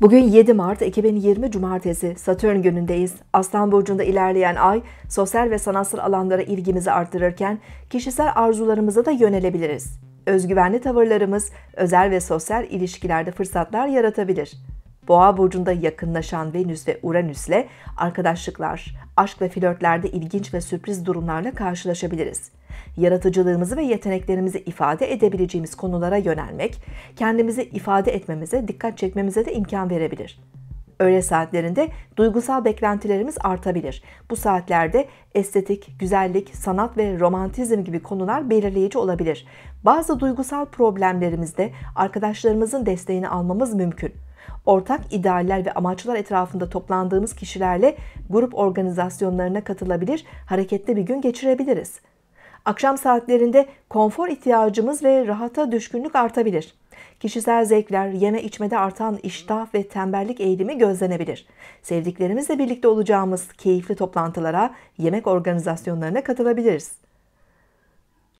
Bugün 7 Mart 2020 Cumartesi Satürn günündeyiz. Aslan burcunda ilerleyen ay sosyal ve sanatsal alanlara ilgimizi arttırırken kişisel arzularımıza da yönelebiliriz. Özgüvenli tavırlarımız özel ve sosyal ilişkilerde fırsatlar yaratabilir. Boğa burcunda yakınlaşan Venüs ve Uranüs'le arkadaşlıklar, aşk ve flörtlerde ilginç ve sürpriz durumlarla karşılaşabiliriz yaratıcılığımızı ve yeteneklerimizi ifade edebileceğimiz konulara yönelmek, kendimizi ifade etmemize, dikkat çekmemize de imkan verebilir. Öğle saatlerinde duygusal beklentilerimiz artabilir. Bu saatlerde estetik, güzellik, sanat ve romantizm gibi konular belirleyici olabilir. Bazı duygusal problemlerimizde arkadaşlarımızın desteğini almamız mümkün. Ortak idealler ve amaçlar etrafında toplandığımız kişilerle grup organizasyonlarına katılabilir, hareketli bir gün geçirebiliriz. Akşam saatlerinde konfor ihtiyacımız ve rahata düşkünlük artabilir. Kişisel zevkler, yeme içmede artan iştah ve tembellik eğilimi gözlenebilir. Sevdiklerimizle birlikte olacağımız keyifli toplantılara, yemek organizasyonlarına katılabiliriz.